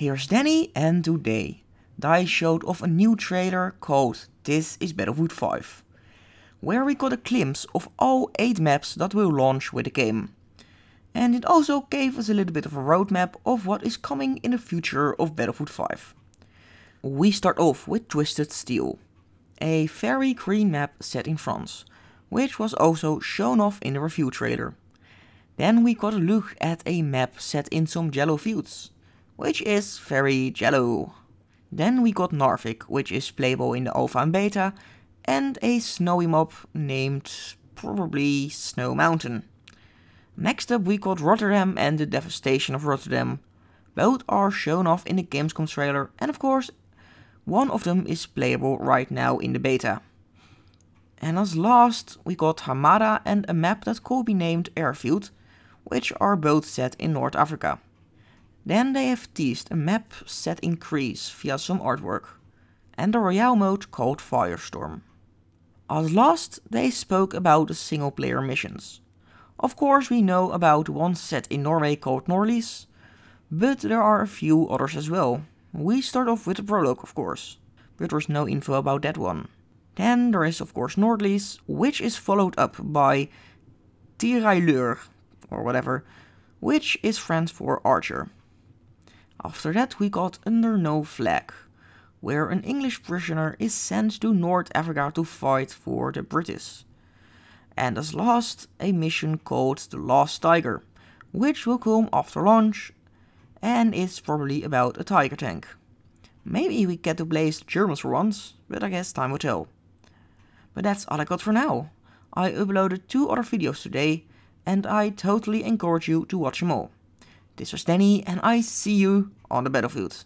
Here's Danny and today DICE showed off a new trailer called This is Battlefield 5, where we got a glimpse of all 8 maps that will launch with the game. And it also gave us a little bit of a roadmap of what is coming in the future of Battlefield 5. We start off with Twisted Steel, a very green map set in France, which was also shown off in the review trailer. Then we got a look at a map set in some yellow fields, which is very jello. Then we got Narvik, which is playable in the alpha and beta, and a snowy mob named probably Snow Mountain. Next up we got Rotterdam and the Devastation of Rotterdam. Both are shown off in the Gamescom trailer and of course one of them is playable right now in the beta. And as last we got Hamada and a map that could be named Airfield, which are both set in North Africa. Then they have teased a map set in Greece via some artwork, and a Royale mode called Firestorm. At last, they spoke about the single player missions. Of course, we know about one set in Norway called Norlys, but there are a few others as well. We start off with the prologue, of course, but there's no info about that one. Then there is, of course, Nordlys, which is followed up by Tirailleur, or whatever, which is French for archer. After that we got Under No Flag, where an English prisoner is sent to North Africa to fight for the British. And as last, a mission called The Lost Tiger, which will come after launch, and it's probably about a tiger tank. Maybe we get to blaze the Germans for once, but I guess time will tell. But that's all I got for now. I uploaded two other videos today, and I totally encourage you to watch them all. This was Danny, and I see you on the battlefield.